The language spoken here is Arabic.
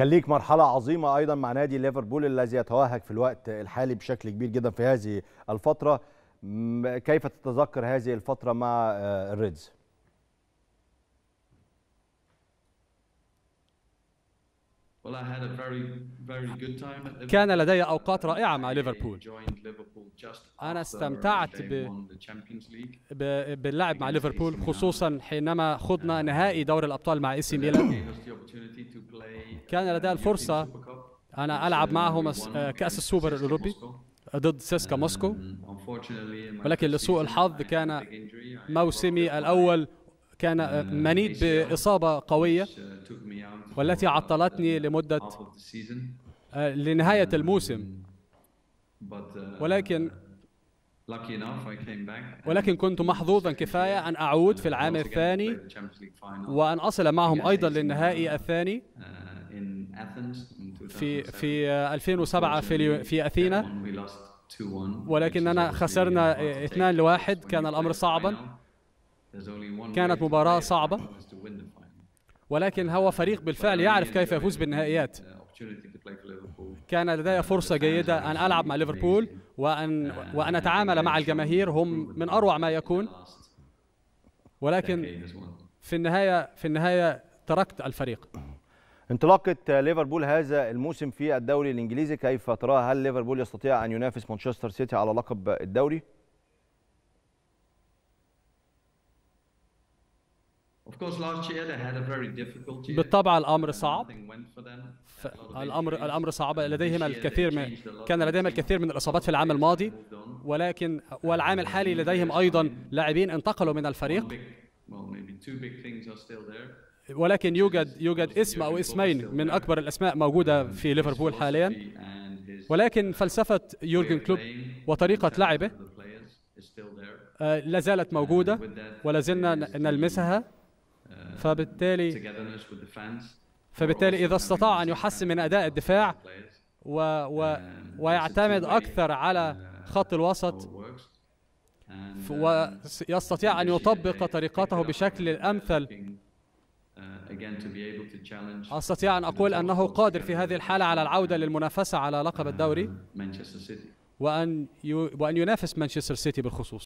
كان ليك مرحلة عظيمة أيضا مع نادي ليفربول الذي يتوهج في الوقت الحالي بشكل كبير جدا في هذه الفترة كيف تتذكر هذه الفترة مع آه، الريدز؟ كان لدي أوقات رائعة مع ليفربول انا استمتعت ب... ب... باللعب مع ليفربول خصوصا حينما خضنا نهائي دوري الابطال مع اي سي ميلان كان لدي الفرصه انا العب معهم آه، كاس السوبر الاوروبي ضد سيسكا موسكو ولكن لسوء الحظ كان موسمي الاول كان آه، منيت باصابه قويه uh, والتي عطلتني لمده آه، لنهايه الموسم Uh, ولكن ولكن كنت محظوظا كفاية أن أعود في العام الثاني وأن أصل معهم أيضا للنهائي uh, الثاني uh, في في 2007 في في أثينا ولكننا خسرنا 2 لواحد كان الأمر صعبا كانت مباراة صعبة ولكن هو فريق بالفعل يعرف كيف يفوز بالنهائيات كان لدي فرصة جيدة أن ألعب مع ليفربول وأن وأن أتعامل مع الجماهير هم من أروع ما يكون ولكن في النهاية في النهاية تركت الفريق انطلاقة ليفربول هذا الموسم في الدوري الإنجليزي كيف ترى هل ليفربول يستطيع أن ينافس مانشستر سيتي على لقب الدوري؟ بالطبع الأمر صعب الامر الامر صعب لديهم الكثير من كان لديهم الكثير من الاصابات في العام الماضي ولكن والعام الحالي لديهم ايضا لاعبين انتقلوا من الفريق ولكن يوجد يوجد اسم او اسمين من اكبر الاسماء موجوده في ليفربول حاليا ولكن فلسفه يورجن كلوب وطريقه لعبه آه، لا زالت موجوده ولا زلنا نلمسها uh, فبالتالي فبالتالي إذا استطاع أن يحسن من أداء الدفاع و و ويعتمد أكثر على خط الوسط ويستطيع أن يطبق طريقته بشكل الأمثل أستطيع أن أقول أنه قادر في هذه الحالة على العودة للمنافسة على لقب الدوري آه، وأن وأن ينافس مانشستر سيتي بالخصوص